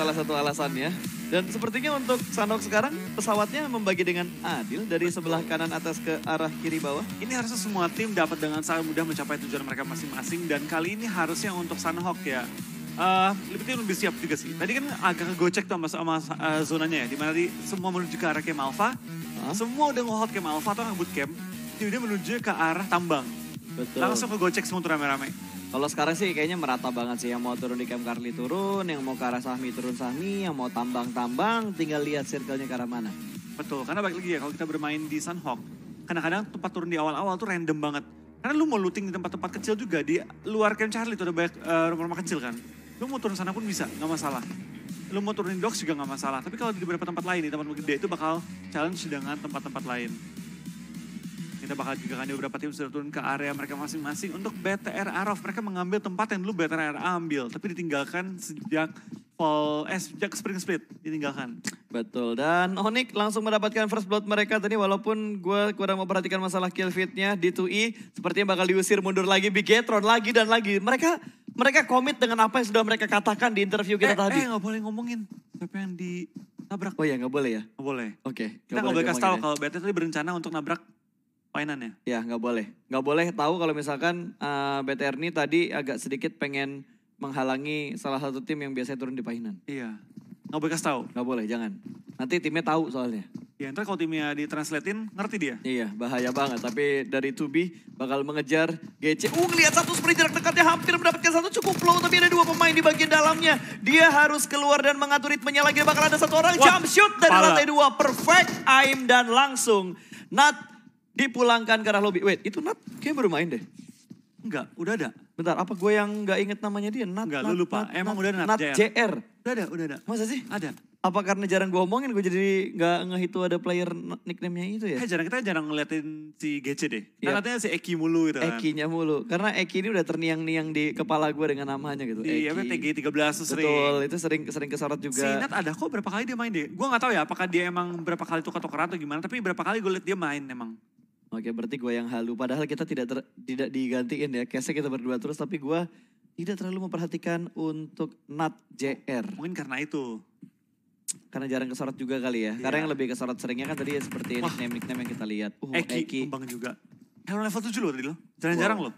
salah satu alasannya. Dan sepertinya untuk Sanok sekarang pesawatnya membagi dengan adil dari sebelah kanan atas ke arah kiri bawah. Ini harusnya semua tim dapat dengan sangat mudah mencapai tujuan mereka masing-masing dan kali ini harusnya untuk Sanhok ya. Uh, eh, Liberty lebih siap juga sih. Tadi kan agak gocek tuh sama, sama uh, zonanya ya, dimana di, semua menuju ke arah Camp Alpha. Huh? Semua udah nge-hold Camp Alpha atau ngebut Camp, dia menuju ke arah tambang. Betul. Langsung ke gocek semua tuh rame-rame. Kalau sekarang sih kayaknya merata banget sih yang mau turun di Camp Carly turun, yang mau ke arah Sahmi turun Sahmi, yang mau tambang-tambang tinggal lihat circle-nya ke arah mana. Betul, karena balik lagi ya kalau kita bermain di Sunhawk, kadang-kadang tempat turun di awal-awal tuh random banget. Karena lu mau looting di tempat-tempat kecil juga, di luar Camp Charlie itu ada banyak eh, rumah-rumah kecil kan. Lu mau turun sana pun bisa, gak masalah. Lu mau turunin docks juga gak masalah. Tapi kalau di beberapa tempat lain, di tempat gede itu bakal challenge dengan tempat-tempat lain. Kita bakal juga gigakan beberapa tim sudah turun ke area mereka masing-masing. Untuk BTR Arof, mereka mengambil tempat yang dulu BTR ambil. Tapi ditinggalkan sejak fall, eh, sejak spring split. Ditinggalkan. Betul, dan Onik langsung mendapatkan first blood mereka tadi walaupun gue kurang memperhatikan masalah kill feednya di 2E. Sepertinya bakal diusir mundur lagi, Bigetron lagi dan lagi. Mereka mereka komit dengan apa yang sudah mereka katakan di interview kita eh, tadi. Eh, gak boleh ngomongin siapa yang di nabrak Oh iya, gak boleh ya? Gak boleh. Oke. Okay, kita gak boleh kasih tahu ya. kalau BTR tadi berencana untuk nabrak mainannya? Ya nggak boleh. Nggak boleh tahu kalau misalkan uh, eh, BTR ini tadi agak sedikit pengen menghalangi salah satu tim yang biasanya turun di Painan. Iya. Nggak boleh kasih tahu. Nggak boleh, jangan. Nanti timnya tahu soalnya. Ya Entar kalau timnya ditranslatein ngerti dia. Iya bahaya banget. Tapi dari Tubi bakal mengejar GC. Uh lihat satu sprint jarak dekatnya hampir mendapatkan satu cukup low. Tapi ada dua pemain di bagian dalamnya. Dia harus keluar dan mengatur ritmenya lagi. Bakal ada satu orang Wah, jump shoot dari lantai dua. Perfect aim dan langsung. not. Dipulangkan ke arah lobby. Wait, itu Nat kayaknya baru main deh. Enggak, udah ada. Bentar, apa gue yang gak inget namanya dia? Nat, Enggak, lu lupa. Nat, Emang nat, udah Nat, Nat JR. JR. Udah ada, udah ada. Masa sih? Ada. Apa karena jarang gue omongin gue jadi gak ngeh itu ada player nickname-nya itu ya? Eh, jarang kita jarang ngeliatin si GC deh. Kita katanya iya. si Eki mulu gitu kan. Ekinya mulu. Karena Eki ini udah terniang-niang di kepala gue dengan namanya gitu. Di iya, apa TG 13 sering. Betul, itu sering sering kesorot juga. Si Nat ada kok berapa kali dia main deh. Gue gak tahu ya apakah dia emang berapa kali tukar-tukar atau gimana. Tapi berapa kali gue liat dia main emang. Oke, berarti gue yang halu. Padahal kita tidak ter, tidak digantiin ya. kayaknya kita berdua terus, tapi gue tidak terlalu memperhatikan untuk Nat JR. Mungkin karena itu. Karena jarang kesorot juga kali ya. Yeah. Karena iya. yang lebih kesorot seringnya kan tadi ya seperti Wah. nickname nickname yang kita lihat. Uh, Eki, Eki. kembang juga. Helm level 7 loh tadi loh. Jarang-jarang wow. loh.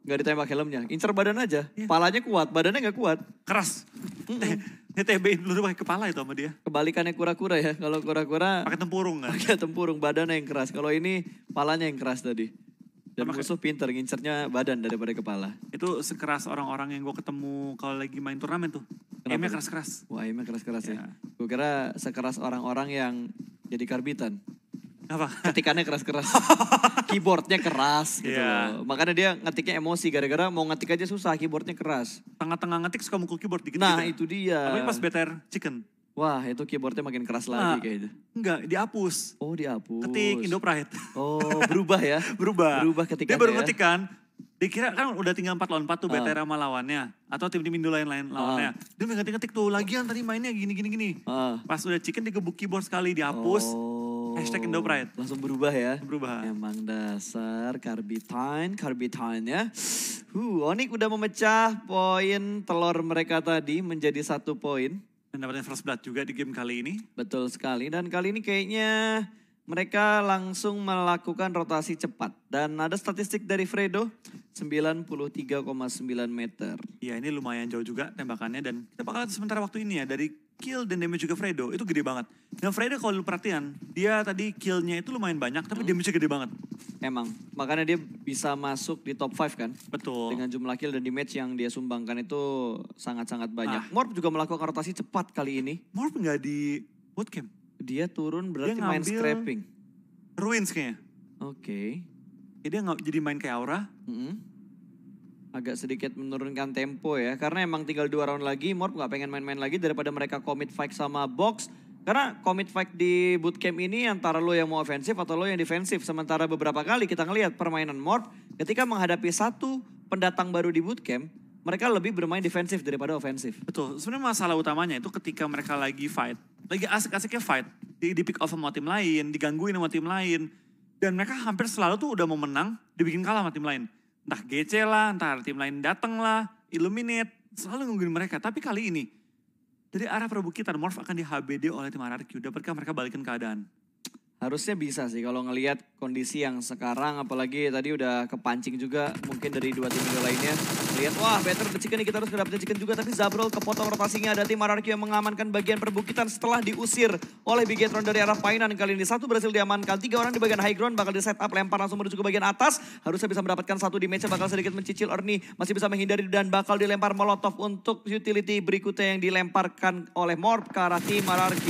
Gak ditembak helmnya, incer badan aja. Yeah. Palanya kuat, badannya gak kuat. Keras. Mm -mm. Netebin peluru pakai kepala itu sama dia. Kebalikannya kura-kura ya. Kalau kura-kura pakai tempurung kan? Pakai tempurung, badannya yang keras. Kalau ini palanya yang keras tadi. Dan Maka, musuh pinter ngincernya badan daripada kepala. Itu sekeras orang-orang yang gue ketemu kalau lagi main turnamen tuh. Aimnya keras-keras. Wah aimnya keras-keras ya. ya. Gue kira sekeras orang-orang yang jadi karbitan. Apa? Ketikannya keras-keras. keyboardnya keras gitu yeah. loh. Makanya dia ngetiknya emosi gara-gara mau ngetik aja susah keyboardnya keras. Tengah-tengah ngetik suka mukul keyboard dikit Nah gitu. itu dia. Apalagi pas better Chicken. Wah itu keyboardnya makin keras nah, lagi kayaknya. Enggak, dihapus. Oh dihapus. Ketik Indopride. Oh berubah ya? berubah. Berubah ketika Dia baru ya? ngetik kan, dikira kan udah tinggal 4 lawan 4 tuh uh. Ah. better sama lawannya atau tim-tim Indo lain-lain ah. lawannya. Uh. Dia ngetik-ngetik tuh lagian tadi mainnya gini gini gini. Uh. Pas udah chicken digebuk keyboard sekali dihapus. Oh. Hashtag Indo Pride. Langsung berubah ya. Berubah. Emang dasar Carbitine, Carbitine ya. Huh, Onik udah memecah poin telur mereka tadi menjadi satu poin. Mendapatkan first blood juga di game kali ini. Betul sekali dan kali ini kayaknya mereka langsung melakukan rotasi cepat. Dan ada statistik dari Fredo, 93,9 meter. Iya ini lumayan jauh juga tembakannya dan kita bakal sementara waktu ini ya dari kill dan damage juga Fredo itu gede banget. Dan Fredo kalau lu perhatian, dia tadi killnya itu lumayan banyak tapi hmm. damage-nya gede banget. Emang, makanya dia bisa masuk di top 5 kan? Betul. Dengan jumlah kill dan damage yang dia sumbangkan itu sangat-sangat banyak. Ah. Morp juga melakukan rotasi cepat kali ini. Morp nggak di bootcamp? Dia turun berarti dia main scrapping. Ruins kayaknya. Oke. Okay. Jadi dia nggak jadi main kayak Aura. Mm -hmm agak sedikit menurunkan tempo ya. Karena emang tinggal dua round lagi, Morp gak pengen main-main lagi daripada mereka commit fight sama box. Karena commit fight di bootcamp ini antara lo yang mau ofensif atau lo yang defensif. Sementara beberapa kali kita ngelihat permainan Morp ketika menghadapi satu pendatang baru di bootcamp, mereka lebih bermain defensif daripada ofensif. Betul, sebenarnya masalah utamanya itu ketika mereka lagi fight, lagi asik-asiknya fight, di, di pick off sama tim lain, digangguin sama tim lain, dan mereka hampir selalu tuh udah mau menang, dibikin kalah sama tim lain entah GC lah, entah tim lain datang lah, Illuminate, selalu nungguin mereka. Tapi kali ini, dari arah perbukitan Morph akan di-HBD oleh tim RRQ. Dapatkah mereka balikin keadaan? Harusnya bisa sih kalau ngelihat kondisi yang sekarang apalagi tadi udah kepancing juga mungkin dari dua tim lainnya lihat, wah better the chicken nih kita harus ngedapetin chicken juga. Tapi Zabrol kepotong rotasinya ada tim RRQ yang mengamankan bagian perbukitan setelah diusir oleh Bigetron dari arah Painan kali ini. Satu berhasil diamankan, tiga orang di bagian high ground bakal di setup lempar langsung menuju ke bagian atas. Harusnya bisa mendapatkan satu di match bakal sedikit mencicil Ernie. Masih bisa menghindari dan bakal dilempar Molotov untuk utility berikutnya yang dilemparkan oleh Morp ke arah tim RRQ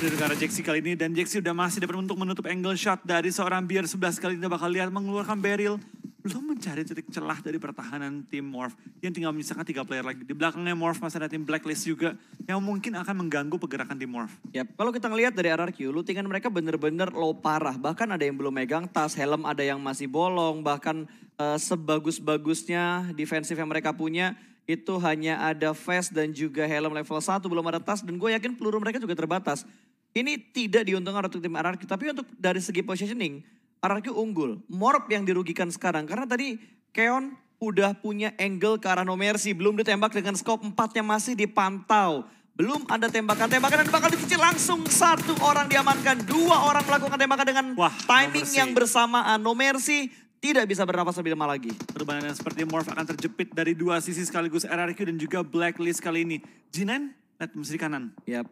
dari negara Jaxi kali ini dan Jaxi udah masih dapat untuk menutup angle shot dari seorang biar 11 kali ini bakal lihat mengeluarkan barrel lo mencari titik celah dari pertahanan tim Morph yang tinggal menyisakan tiga player lagi. Di belakangnya Morph masih ada tim Blacklist juga yang mungkin akan mengganggu pergerakan tim Morph. Yap, kalau kita ngelihat dari RRQ, lootingan mereka bener-bener lo parah. Bahkan ada yang belum megang tas, helm ada yang masih bolong, bahkan uh, sebagus-bagusnya defensif yang mereka punya itu hanya ada vest dan juga helm level 1, belum ada tas dan gue yakin peluru mereka juga terbatas. Ini tidak diuntungkan untuk tim RRQ, tapi untuk dari segi positioning, Araki unggul. Morp yang dirugikan sekarang. Karena tadi Keon udah punya angle ke arah No Mercy. Belum ditembak dengan scope empatnya masih dipantau. Belum ada tembakan-tembakan dan bakal dikicil langsung satu orang diamankan. Dua orang melakukan tembakan dengan Wah, timing no yang bersamaan. No Mercy tidak bisa bernapas lebih lama lagi. yang seperti Morph akan terjepit dari dua sisi sekaligus RRQ dan juga Blacklist kali ini. Jinan, lihat mesti kanan. Yap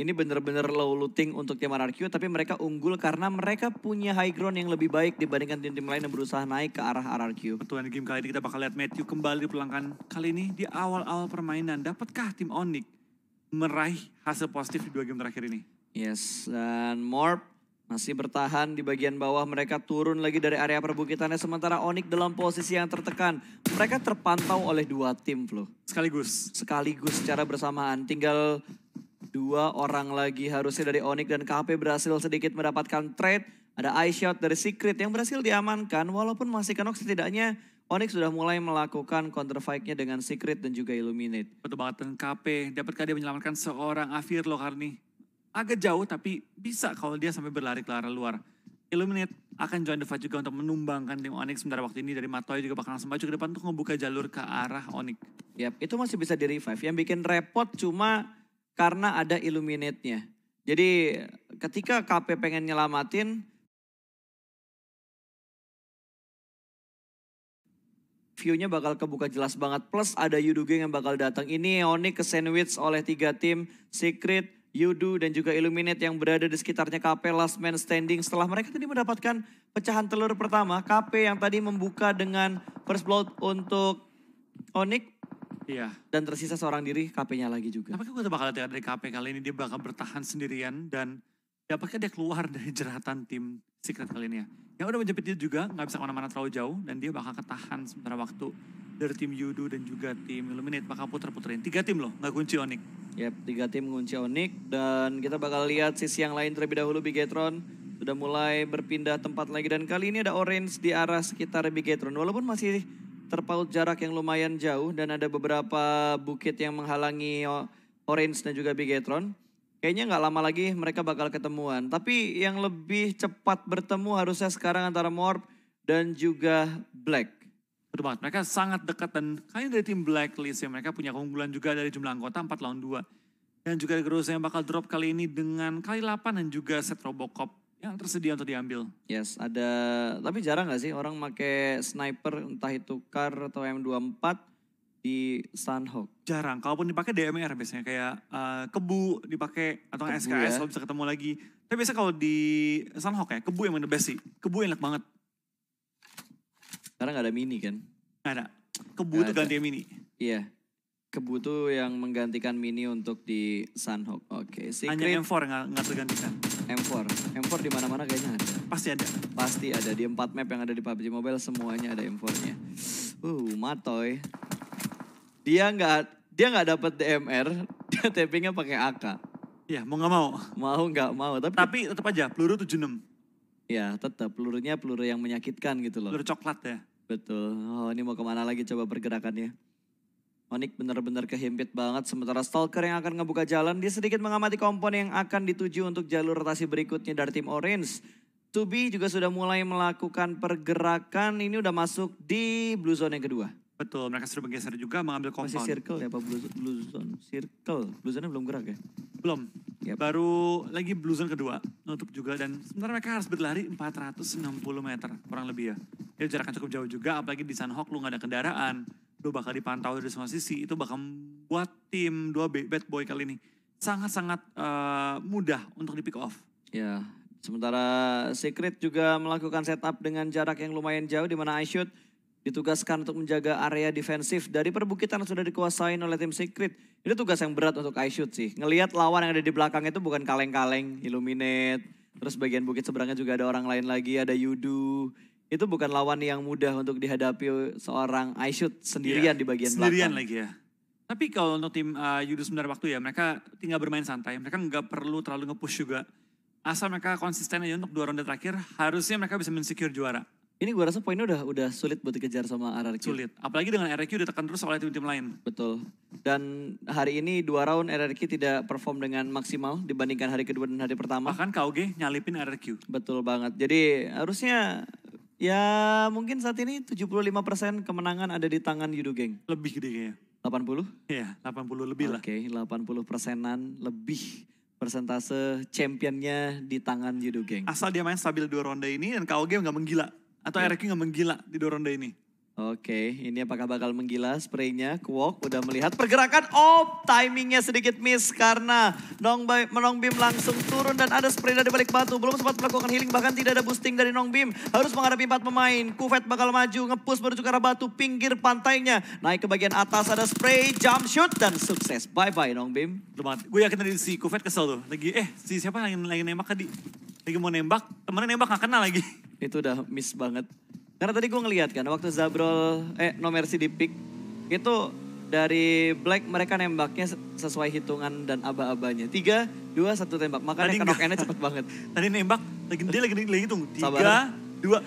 ini benar-benar low looting untuk tim RRQ tapi mereka unggul karena mereka punya high ground yang lebih baik dibandingkan tim-tim lain yang berusaha naik ke arah RRQ. Pertuan game kali ini kita bakal lihat Matthew kembali di pulangkan kali ini di awal-awal permainan. Dapatkah tim Onyx meraih hasil positif di dua game terakhir ini? Yes, dan Morp masih bertahan di bagian bawah mereka turun lagi dari area perbukitannya sementara Onik dalam posisi yang tertekan. Mereka terpantau oleh dua tim loh. Sekaligus. Sekaligus secara bersamaan. Tinggal Dua orang lagi harusnya dari Onik dan KP berhasil sedikit mendapatkan trade. Ada eye shot dari Secret yang berhasil diamankan walaupun masih kenok setidaknya Onyx sudah mulai melakukan counter fight-nya dengan Secret dan juga Illuminate. Betul banget dengan KP, dapatkah dia menyelamatkan seorang Afir loh Karni? Agak jauh tapi bisa kalau dia sampai berlari ke arah luar. Illuminate akan join the fight juga untuk menumbangkan tim Onyx sementara waktu ini dari Matoy juga bakal langsung maju ke depan untuk ngebuka jalur ke arah Onyx. Yap, itu masih bisa di revive. Yang bikin repot cuma karena ada illuminate-nya. Jadi ketika KP pengen nyelamatin view-nya bakal kebuka jelas banget. Plus ada Yudu Gang yang bakal datang. Ini Oni ke sandwich oleh tiga tim, Secret, Yudu, dan juga Illuminate yang berada di sekitarnya KP Last Man Standing. Setelah mereka tadi mendapatkan pecahan telur pertama, KP yang tadi membuka dengan First Blood untuk Onik Iya. Dan tersisa seorang diri KP-nya lagi juga. Tapi gue bakal lihat dari KP kali ini dia bakal bertahan sendirian dan dapatnya dia keluar dari jeratan tim secret kali ini ya. Yang udah menjepit dia juga nggak bisa kemana-mana terlalu jauh dan dia bakal ketahan sementara waktu dari tim Yudu dan juga tim Illuminate bakal puter-puterin. Tiga tim loh, nggak kunci Onik. Yap, tiga tim mengunci Onik dan kita bakal lihat sisi yang lain terlebih dahulu Bigetron sudah mulai berpindah tempat lagi dan kali ini ada orange di arah sekitar Bigetron walaupun masih terpaut jarak yang lumayan jauh dan ada beberapa bukit yang menghalangi Orange dan juga Bigetron. Kayaknya nggak lama lagi mereka bakal ketemuan. Tapi yang lebih cepat bertemu harusnya sekarang antara Morp dan juga Black. Betul banget, mereka sangat dekat dan kayaknya dari tim Blacklist ya mereka punya keunggulan juga dari jumlah anggota 4 lawan 2. Dan juga Groza yang bakal drop kali ini dengan kali 8 dan juga set Robocop yang tersedia untuk diambil. Yes, ada tapi jarang gak sih orang make sniper entah itu kar atau M24 di Sunhawk? Jarang, kalaupun dipakai DMR biasanya kayak uh, kebu dipakai atau kebu SKS ya. kalau bisa ketemu lagi. Tapi biasa kalau di Sunhawk ya, kebu yang the best sih. Kebu enak banget. Karena nggak ada mini kan? Nggak ada. Kebu itu ganti mini. Iya. Kebu itu yang menggantikan mini untuk di Sunhawk. Oke, okay. Hanya M4 nggak tergantikan. M4 di mana-mana kayaknya ada. Pasti ada. Pasti ada di empat map yang ada di PUBG Mobile semuanya ada M4-nya. Uh, Matoy. Dia nggak dia nggak dapat DMR, dia tappingnya pakai AK. Iya, mau nggak mau. Mau nggak mau, tapi tapi tetap aja peluru 76. Iya, tetap pelurunya peluru yang menyakitkan gitu loh. Peluru coklat ya. Betul. Oh, ini mau kemana lagi coba pergerakannya? Onik benar-benar kehimpit banget. Sementara Stalker yang akan ngebuka jalan. Dia sedikit mengamati komponen yang akan dituju untuk jalur rotasi berikutnya dari tim Orange. Tubi juga sudah mulai melakukan pergerakan. Ini udah masuk di blue zone yang kedua. Betul, mereka sudah bergeser juga mengambil kompon. Masih circle ya Pak blue, blue zone? Circle. Blue zone belum gerak ya? Belum. Yep. Baru lagi blue zone kedua. Nutup juga dan sebenarnya mereka harus berlari 460 meter kurang lebih ya. Jadi jaraknya cukup jauh juga apalagi di Sunhawk lu gak ada kendaraan itu bakal dipantau dari semua sisi. Itu bakal buat tim dua bad boy kali ini sangat-sangat uh, mudah untuk di pick off. Ya, sementara Secret juga melakukan setup dengan jarak yang lumayan jauh di mana iShoot ditugaskan untuk menjaga area defensif dari perbukitan yang sudah dikuasai oleh tim Secret. Ini tugas yang berat untuk iShoot sih. Ngelihat lawan yang ada di belakang itu bukan kaleng-kaleng, Illuminate, terus bagian bukit seberangnya juga ada orang lain lagi, ada Yudu itu bukan lawan yang mudah untuk dihadapi seorang shoot sendirian yeah. di bagian sendirian belakang. Sendirian lagi ya. Tapi kalau untuk tim uh, Yudus benar waktu ya, mereka tinggal bermain santai. Mereka nggak perlu terlalu nge-push juga. Asal mereka konsisten aja untuk dua ronde terakhir, harusnya mereka bisa mensecure juara. Ini gue rasa poinnya udah udah sulit buat dikejar sama RRQ. Sulit. Apalagi dengan RRQ ditekan terus oleh tim-tim lain. Betul. Dan hari ini dua round RRQ tidak perform dengan maksimal dibandingkan hari kedua dan hari pertama. Bahkan KOG nyalipin RRQ. Betul banget. Jadi harusnya Ya mungkin saat ini 75% kemenangan ada di tangan Yudo Geng. Lebih gede kayaknya. 80? Iya, 80 lebih lah. Oke, okay, puluh persenan lebih persentase championnya di tangan Yudo Geng. Asal dia main stabil dua ronde ini dan KOG nggak menggila. Atau yeah. RQ nggak menggila di dua ronde ini. Oke, ini apakah bakal menggila spraynya? Kuok udah melihat pergerakan. Oh, timingnya sedikit miss karena Nongbim Nong Bim langsung turun dan ada spray dari balik batu. Belum sempat melakukan healing, bahkan tidak ada boosting dari Nong Bim. Harus menghadapi empat pemain. Kuvet bakal maju, ngepus menuju ke arah batu pinggir pantainya. Naik ke bagian atas ada spray, jump shoot, dan sukses. Bye-bye Nong Bim. Lumat, gue yakin tadi si Kuvet kesel tuh. Lagi, eh si siapa lagi, lagi nembak tadi? Lagi mau nembak, temennya nembak gak kenal lagi. Itu udah miss banget. Karena tadi gue ngeliat kan waktu Zabrol, eh No Mercy di pick, itu dari Black mereka nembaknya sesuai hitungan dan aba-abanya. Tiga, dua, satu tembak. Makanya tadi knock cepet banget. Tadi nembak, lagi, dia lagi, lagi hitung. Tiga, Sabar. dua,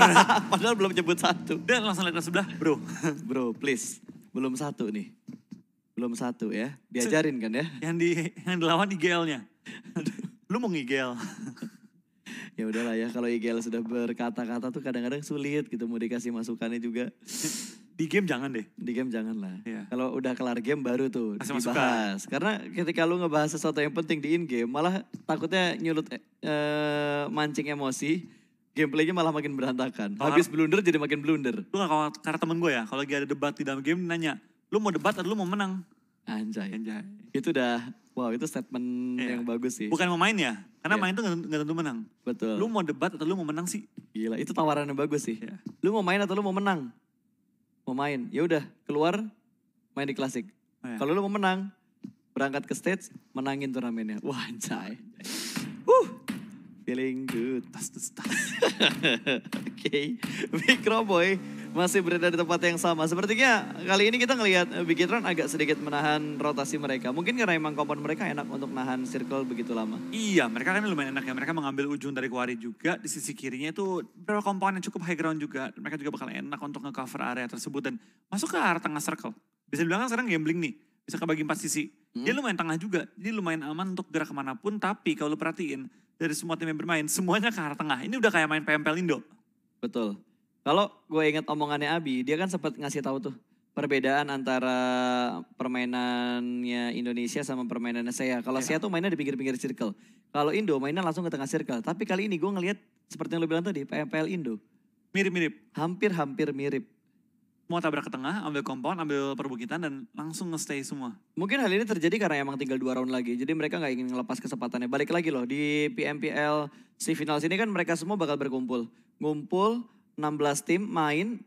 padahal belum nyebut satu. Dia langsung lihat ke sebelah, bro. bro, please, belum satu nih. Belum satu ya, diajarin kan ya. Yang di yang dilawan di nya Lu mau ngigel ya udahlah ya kalau IGL sudah berkata-kata tuh kadang-kadang sulit gitu mau dikasih masukannya juga di game jangan deh di game jangan lah ya. kalau udah kelar game baru tuh Masih dibahas masukkan. karena ketika lu ngebahas sesuatu yang penting di in game malah takutnya nyulut eh, mancing emosi gameplaynya malah makin berantakan Bahar. habis blunder jadi makin blunder lu kalau karena temen gue ya kalau lagi ada debat di dalam game nanya lu mau debat atau lu mau menang anjay anjay itu udah Wow itu statement yeah. yang bagus sih. Bukan mau main ya, karena yeah. main tuh gak, tentu menang. Betul. Lu mau debat atau lu mau menang sih? Gila itu tawaran yang bagus sih. Yeah. Lu mau main atau lu mau menang? Mau main, ya udah keluar main di klasik. Oh, yeah. Kalau lu mau menang, berangkat ke stage, menangin turnamennya. Wah anjay. uh, feeling good. dust Oke, okay. boy masih berada di tempat yang sama. Sepertinya kali ini kita ngelihat eh, Bigetron agak sedikit menahan rotasi mereka. Mungkin karena emang kompon mereka enak untuk menahan circle begitu lama. Iya, mereka kan lumayan enak ya. Mereka mengambil ujung dari Kuari juga. Di sisi kirinya itu beberapa komponen yang cukup high ground juga. Mereka juga bakal enak untuk ngecover area tersebut dan masuk ke arah tengah circle. Bisa dibilang kan sekarang gambling nih. Bisa kebagi empat sisi. Hmm. Dia lumayan tengah juga. Jadi lumayan aman untuk gerak kemanapun. Tapi kalau lu perhatiin dari semua tim yang bermain, semuanya ke arah tengah. Ini udah kayak main PMP Lindo. Betul. Kalau gue inget omongannya Abi, dia kan sempat ngasih tahu tuh perbedaan antara permainannya Indonesia sama permainannya saya. Kalau saya tuh mainnya di pinggir-pinggir circle. Kalau Indo mainnya langsung ke tengah circle. Tapi kali ini gue ngelihat seperti yang lo bilang tadi, PMPL Indo. Mirip-mirip. Hampir-hampir mirip. Mau tabrak ke tengah, ambil kompon, ambil perbukitan, dan langsung nge-stay semua. Mungkin hal ini terjadi karena emang tinggal dua round lagi. Jadi mereka nggak ingin ngelepas kesempatannya. Balik lagi loh, di PMPL si final sini kan mereka semua bakal berkumpul. Ngumpul, 16 tim main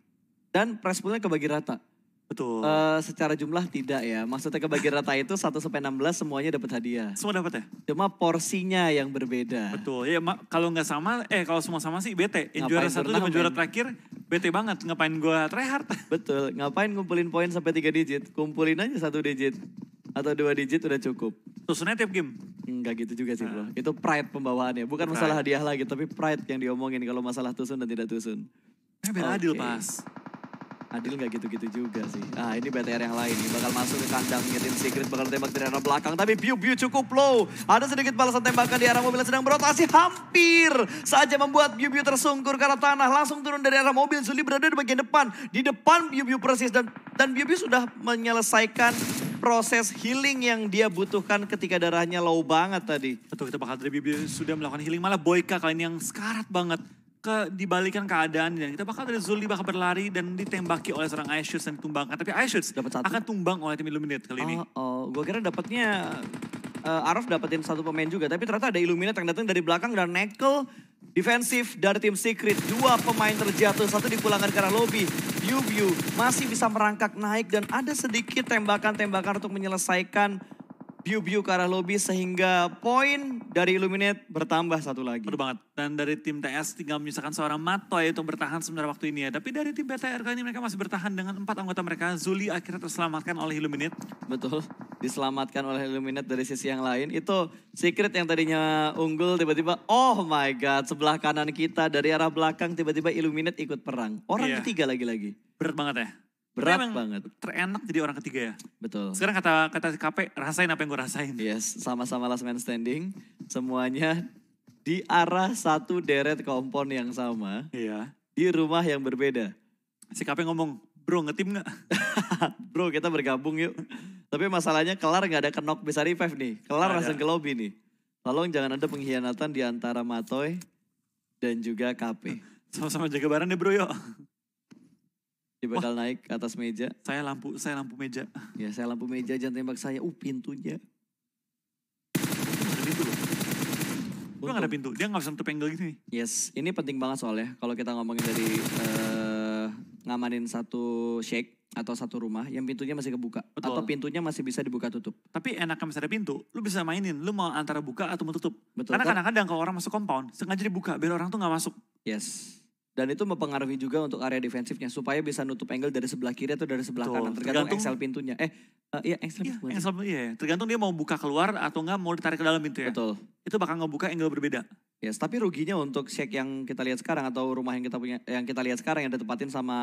dan press poolnya kebagi rata. Betul. Uh, secara jumlah tidak ya. Maksudnya kebagi rata itu 1 sampai 16 semuanya dapat hadiah. Semua dapat ya? Cuma porsinya yang berbeda. Betul. Ya kalau nggak sama eh kalau semua sama sih bete. Yang juara satu sama juara terakhir bete banget ngapain gua tryhard. Betul. Ngapain ngumpulin poin sampai tiga digit? Kumpulin aja satu digit atau dua digit udah cukup. Susunnya tiap game? Enggak gitu juga sih bro. Nah. Itu pride pembawaannya. Bukan pride. masalah hadiah lagi tapi pride yang diomongin kalau masalah tusun dan tidak tusun. Nah, biar okay. adil pas. Adil nggak gitu-gitu juga sih. Nah ini BTR yang lain, ini bakal masuk ke kandang, ngetin Secret, bakal tembak dari arah belakang. Tapi Biu Biu cukup low. Ada sedikit balasan tembakan di arah mobil yang sedang berotasi, hampir saja membuat Biu Biu tersungkur karena tanah. Langsung turun dari arah mobil, Zuli berada di bagian depan. Di depan Biu Biu persis dan dan Biu Biu sudah menyelesaikan proses healing yang dia butuhkan ketika darahnya low banget tadi. Betul kita bakal dari biu biu sudah melakukan healing malah Boyka kali ini yang sekarat banget ke dibalikan keadaan dan kita bakal dari Zuli bakal berlari dan ditembaki oleh seorang Ice Aishus dan ditumbangkan. Tapi Ice dapat akan tumbang oleh tim Illuminate kali ini. Oh, oh. gue kira dapatnya uh, Arif dapetin satu pemain juga. Tapi ternyata ada Illuminate yang datang dari belakang dan nekel defensif dari tim Secret. Dua pemain terjatuh, satu dipulangkan ke arah lobby. Biu-biu masih bisa merangkak naik dan ada sedikit tembakan-tembakan untuk menyelesaikan biu-biu ke arah lobby sehingga poin dari Illuminate bertambah satu lagi. Betul banget. Dan dari tim TS tinggal menyisakan seorang Matoy untuk bertahan sebenarnya waktu ini ya. Tapi dari tim BTR kali ini mereka masih bertahan dengan empat anggota mereka. Zuli akhirnya terselamatkan oleh Illuminate. Betul, diselamatkan oleh Illuminate dari sisi yang lain. Itu secret yang tadinya unggul tiba-tiba oh my god sebelah kanan kita dari arah belakang tiba-tiba Illuminate ikut perang. Orang iya. ketiga lagi-lagi. Berat banget ya. Berat emang banget. Terenak jadi orang ketiga ya. Betul. Sekarang kata kata KP rasain apa yang gue rasain. Yes, sama-sama last man standing. Semuanya di arah satu deret kompon yang sama. Iya. Di rumah yang berbeda. Si KP ngomong, bro ngetim nggak? bro kita bergabung yuk. Tapi masalahnya kelar nggak ada kenok bisa revive nih. Kelar langsung ke lobby nih. Tolong jangan ada pengkhianatan di antara Matoy dan juga KP. Sama-sama jaga barang deh bro yuk. Dibekal Wah. naik ke atas meja. Saya lampu, saya lampu meja. Ya, saya lampu meja, jangan tembak saya. Uh, pintunya. Ada Pintu loh. Untung. Gak ada pintu, dia gak bisa nutup angle nih. Yes, ini penting banget soalnya. Kalau kita ngomongin dari uh, ngamanin satu shake atau satu rumah yang pintunya masih kebuka. Betul. Atau pintunya masih bisa dibuka tutup. Tapi enaknya misalnya ada pintu, lu bisa mainin. Lu mau antara buka atau mau tutup. Betul. Karena kadang-kadang kalau orang masuk compound, sengaja dibuka biar orang tuh nggak masuk. Yes dan itu mempengaruhi juga untuk area defensifnya supaya bisa nutup angle dari sebelah kiri atau dari sebelah Betul. kanan tergantung, tergantung pintunya eh uh, iya excel iya, pintunya. iya tergantung dia mau buka keluar atau enggak mau ditarik ke dalam pintu ya Betul. itu bakal ngebuka angle berbeda Yes, tapi ruginya untuk Sheik yang kita lihat sekarang atau rumah yang kita punya yang kita lihat sekarang yang ditempatin sama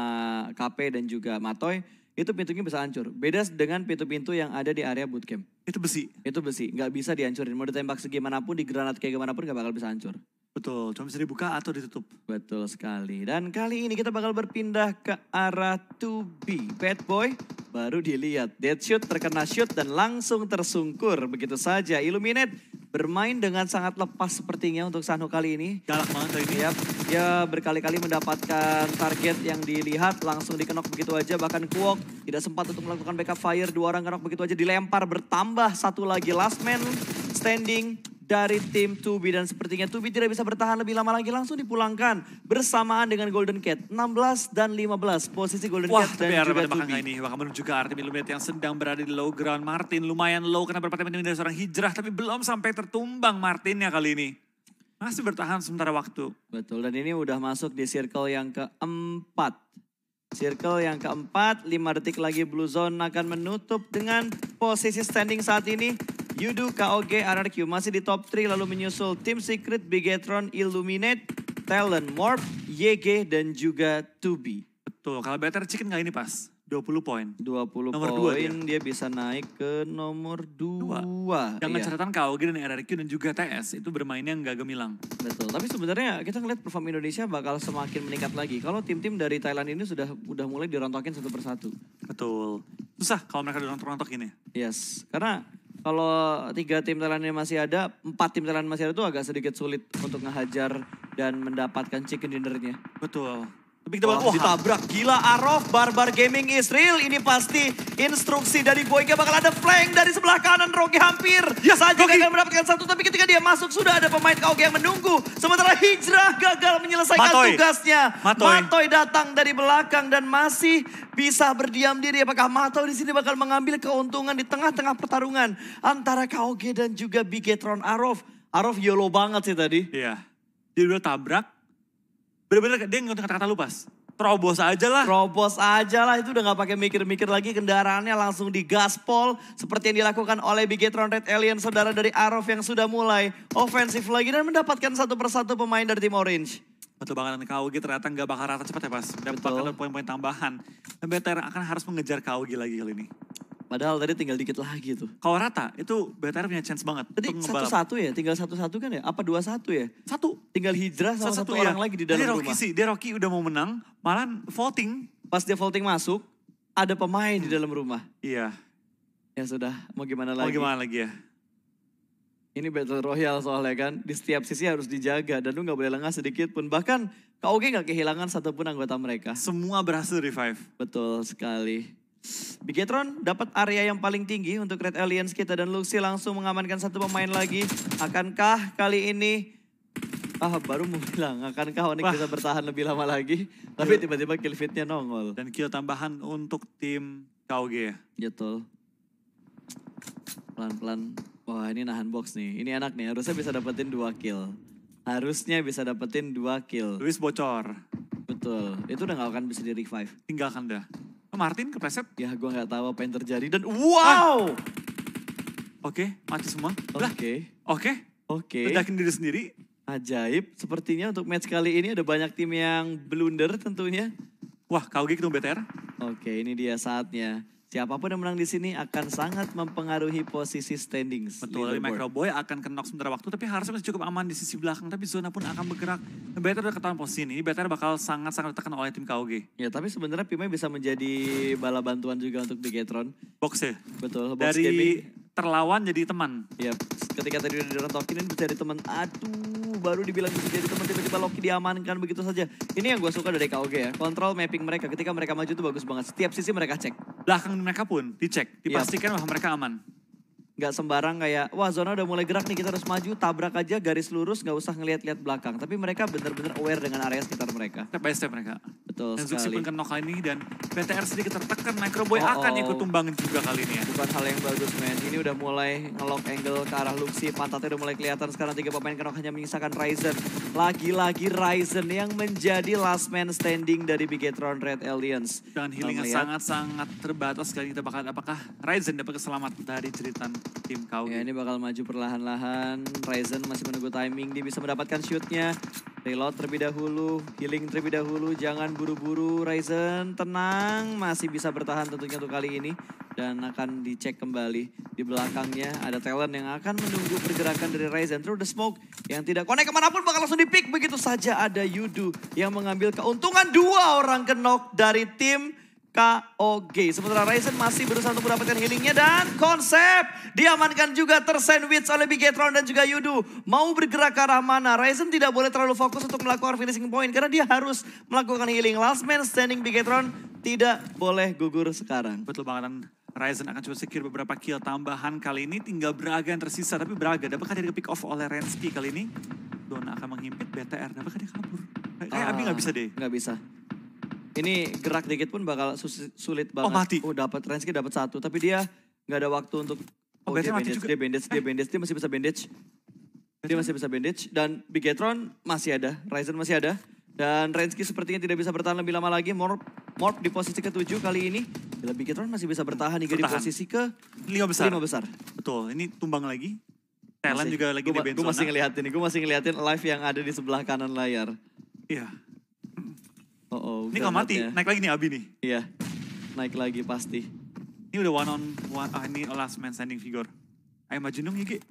KP dan juga Matoy itu pintunya bisa hancur. Beda dengan pintu-pintu yang ada di area bootcamp. Itu besi. Itu besi, nggak bisa dihancurin. Mau ditembak segimanapun, di granat kayak gimana pun gak bakal bisa hancur. Betul, cuma bisa dibuka atau ditutup. Betul sekali. Dan kali ini kita bakal berpindah ke arah to be. Bad Boy baru dilihat. Dead shoot terkena shoot dan langsung tersungkur. Begitu saja. Illuminate bermain dengan sangat lepas sepertinya untuk Sanho kali ini. Galak banget ini. Yap, dia berkali-kali mendapatkan target yang dilihat langsung dikenok begitu aja. Bahkan Kuok tidak sempat untuk melakukan backup fire. Dua orang kenok begitu aja dilempar bertambah satu lagi last man standing dari tim Tubi dan sepertinya Tubi tidak bisa bertahan lebih lama lagi langsung dipulangkan bersamaan dengan Golden Cat 16 dan 15 posisi Golden Wah, Cat dan juga Tubi. ini menuju ke Artemi Lumet yang sedang berada di low ground Martin lumayan low karena menemani dari seorang hijrah tapi belum sampai tertumbang Martinnya kali ini. Masih bertahan sementara waktu. Betul dan ini udah masuk di circle yang keempat. Circle yang keempat, 5 detik lagi Blue Zone akan menutup dengan posisi standing saat ini. Yudu, KOG, RRQ masih di top 3 lalu menyusul Team Secret, Bigetron, Illuminate, Talent, Morph, YG, dan juga Tubi. Betul, kalau Better Chicken kali ini pas. 20 poin. 20 nomor poin dia. dia bisa naik ke nomor 2. Dengan iya. catatan KOG dan RRQ dan juga TS itu bermainnya nggak gemilang. Betul. Tapi sebenarnya kita ngeliat perform Indonesia bakal semakin meningkat lagi. Kalau tim-tim dari Thailand ini sudah udah mulai dirontokin satu persatu. Betul. Susah kalau mereka dirontok-rontok ini. Yes. Karena kalau tiga tim telannya masih ada, empat tim Thailand masih ada itu agak sedikit sulit untuk ngehajar dan mendapatkan chicken dinnernya. Betul. Keping double. wah ditabrak. Gila, Arof, Barbar Gaming is real. Ini pasti instruksi dari Boyke bakal ada flank dari sebelah kanan. Rogi hampir ya, saja gagal mendapatkan satu. Tapi ketika dia masuk, sudah ada pemain KOG yang menunggu. Sementara Hijrah gagal menyelesaikan Matoy. tugasnya. Matoy. Matoy datang dari belakang dan masih bisa berdiam diri. Apakah Matoy di sini bakal mengambil keuntungan di tengah-tengah pertarungan antara KOG dan juga Bigetron Arof. Arof yolo banget sih tadi. Iya. Dia udah tabrak, Bener-bener dia nggak kata-kata lu pas. Terobos aja lah. Terobos aja lah, itu udah nggak pakai mikir-mikir lagi kendaraannya langsung digaspol. Seperti yang dilakukan oleh Bigetron Red Alien, saudara dari Arof yang sudah mulai ofensif lagi dan mendapatkan satu persatu pemain dari tim Orange. Betul banget, Kaugi ternyata nggak bakal rata cepat ya pas. Mendapatkan poin-poin tambahan. Dan BTR akan harus mengejar Kaugi lagi kali ini. Padahal tadi tinggal dikit lagi tuh. Kalau rata itu BTR punya chance banget. Tadi satu-satu ya, tinggal satu-satu kan ya? Apa dua-satu ya? Satu. Tinggal hijrah sama satu, -satu, iya. satu orang ya. lagi di dalam dia Rocky Sih, dia Rocky udah mau menang, malah voting. Pas dia voting masuk, ada pemain hmm. di dalam rumah. Iya. Ya sudah, mau gimana lagi? Mau gimana lagi ya? Ini battle royale soalnya kan, di setiap sisi harus dijaga dan lu gak boleh lengah sedikit pun. Bahkan KOG gak kehilangan satupun anggota mereka. Semua berhasil revive. Betul sekali. Bigetron dapat area yang paling tinggi untuk Red Aliens kita dan Luxi langsung mengamankan satu pemain lagi. Akankah kali ini Ah baru mau bilang, akankah Onyx bisa bertahan lebih lama lagi? Tapi iya. tiba-tiba kill fitnya nongol. Dan kill tambahan untuk tim KOG. Ya. Betul. Pelan-pelan. Wah ini nahan box nih. Ini enak nih, harusnya bisa dapetin dua kill. Harusnya bisa dapetin dua kill. Luis bocor. Betul, itu udah gak akan bisa di revive. Tinggalkan dah. Oh, Martin kepeset? Ya gue gak tahu apa yang terjadi dan ah. wow. Ah. Oke, okay, mati semua. Oke. Okay. Oke. Oke. Okay. Ledakin diri sendiri. Ajaib, sepertinya untuk match kali ini ada banyak tim yang blunder tentunya. Wah, Kaugi gitu, ketemu BTR. Oke, ini dia saatnya. Siapapun yang menang di sini akan sangat mempengaruhi posisi standings. Betul, Microboy akan ke knock sementara waktu, tapi harusnya masih cukup aman di sisi belakang. Tapi zona pun akan bergerak. Better udah ketahuan posisi ini, Better bakal sangat-sangat ditekan oleh tim KOG. Ya, tapi sebenarnya Pimai bisa menjadi bala bantuan juga untuk Bigetron. Box ya? Betul, box Dari gaming terlawan jadi teman. Iya, ketika tadi udah dirontokin ini bisa jadi teman. Aduh, baru dibilang bisa jadi teman tiba-tiba Loki diamankan begitu saja. Ini yang gue suka dari KOG ya, kontrol mapping mereka ketika mereka maju itu bagus banget. Setiap sisi mereka cek. Belakang mereka pun dicek, dipastikan yep. Iya. bahwa mereka aman nggak sembarang kayak wah zona udah mulai gerak nih kita harus maju tabrak aja garis lurus nggak usah ngelihat-lihat belakang tapi mereka benar-benar aware dengan area sekitar mereka step by step mereka betul dan sekali dan knockout ini dan PTR sedikit tertekan Boy oh, oh, akan ikut tumbang juga kali ini ya bukan hal yang bagus men ini udah mulai ngelok angle ke arah Luxi pantatnya udah mulai kelihatan sekarang tiga pemain kenok hanya menyisakan Ryzen lagi-lagi Ryzen yang menjadi last man standing dari Bigetron Red Aliens dan healingnya sangat-sangat terbatas kali kita bakal apakah Ryzen dapat keselamatan dari cerita tim kau. Ya, gitu. ini bakal maju perlahan-lahan. Ryzen masih menunggu timing, dia bisa mendapatkan shootnya. Reload terlebih dahulu, healing terlebih dahulu, jangan buru-buru. Ryzen tenang, masih bisa bertahan tentunya untuk kali ini. Dan akan dicek kembali. Di belakangnya ada talent yang akan menunggu pergerakan dari Ryzen. Terus the smoke yang tidak connect kemanapun bakal langsung di-pick. Begitu saja ada Yudu yang mengambil keuntungan dua orang kenok dari tim KOG. Sementara Ryzen masih berusaha untuk mendapatkan healingnya dan konsep diamankan juga tersandwich oleh Bigetron dan juga Yudu. Mau bergerak ke arah mana? Ryzen tidak boleh terlalu fokus untuk melakukan finishing point karena dia harus melakukan healing. Last man standing Bigetron tidak boleh gugur sekarang. Betul banget. Ryzen akan coba secure beberapa kill tambahan kali ini tinggal Braga yang tersisa tapi Braga dapatkah dia pick off oleh Renski kali ini Dona akan menghimpit BTR dapatkah dia kabur kayak uh, Abi ah, nggak bisa deh nggak bisa ini gerak dikit pun bakal sulit oh, banget. Oh mati. Oh dapat Renski dapat satu, tapi dia nggak ada waktu untuk. Oh, oh dia, bandage, dia bandage, dia bandage, dia masih bisa bandage. Dia masih bisa bandage dan Bigetron masih ada, Ryzen masih ada. Dan Renski sepertinya tidak bisa bertahan lebih lama lagi. Morp, Morp di posisi ke-7 kali ini. Bila Bigetron masih bisa bertahan hingga bertahan. di posisi ke... Lima besar. Lima besar. Betul, ini tumbang lagi. Thailand juga lagi gua, di Benzona. Gue masih ngeliatin gue masih ngeliatin live yang ada di sebelah kanan layar. Iya. Oh, oh, ini kalau mati, ya. naik lagi nih Abi nih. Iya, naik lagi pasti. Ini udah one on one, ah ini last man standing figure. Ayo maju dong Yigi.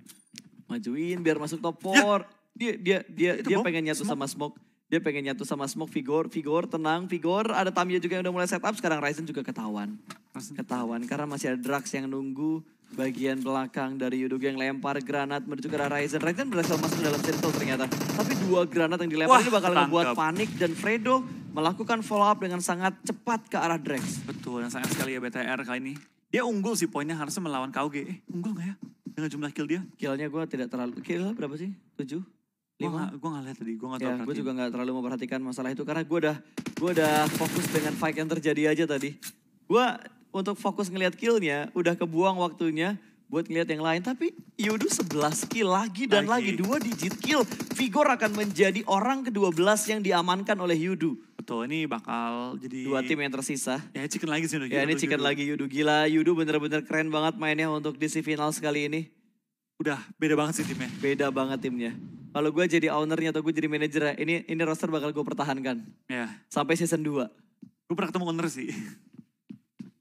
Majuin biar masuk top 4. Ya. Dia dia dia Itu dia bom. pengen nyatu smoke. sama Smoke. Dia pengen nyatu sama Smoke, Vigor, Vigor, tenang, Vigor. Ada Tamiya juga yang udah mulai setup, sekarang Ryzen juga ketahuan. Ketahuan, karena masih ada Drax yang nunggu bagian belakang dari Yudog yang lempar granat menuju ke arah Ryzen. Ryzen berhasil masuk dalam circle ternyata. Tapi dua granat yang dilempar Wah, ini bakal tangkap. membuat panik dan Fredo melakukan follow up dengan sangat cepat ke arah Drex. Betul, dan sangat sekali ya BTR kali ini. Dia unggul sih poinnya harusnya melawan KOG. Eh, unggul gak ya? Dengan jumlah kill dia? Killnya gue tidak terlalu... Kill berapa sih? Tujuh? lima gue gak lihat tadi gue gak terlalu ya, gue juga gak terlalu memperhatikan masalah itu karena gue udah gue udah fokus dengan fight yang terjadi aja tadi gue untuk fokus ngelihat killnya, udah kebuang waktunya buat ngelihat yang lain. Tapi Yudu 11 kill lagi dan lagi. lagi. Dua digit kill. Vigor akan menjadi orang ke-12 yang diamankan oleh Yudu. Betul, ini bakal jadi... Dua tim yang tersisa. Ya, chicken lagi sih. Ya, ini chicken Yudu. lagi Yudu. Gila, Yudu bener-bener keren banget mainnya untuk DC final sekali ini. Udah, beda banget sih timnya. Beda banget timnya kalau gue jadi ownernya atau gue jadi manajer ini ini roster bakal gue pertahankan. Ya. Sampai season 2. Gue pernah ketemu owner sih.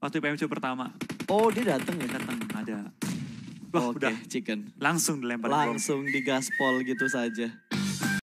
Waktu PMC pertama. Oh dia datang ya? Datang, ada. Wah okay, udah. chicken. Langsung dilempar. Langsung digaspol gitu saja.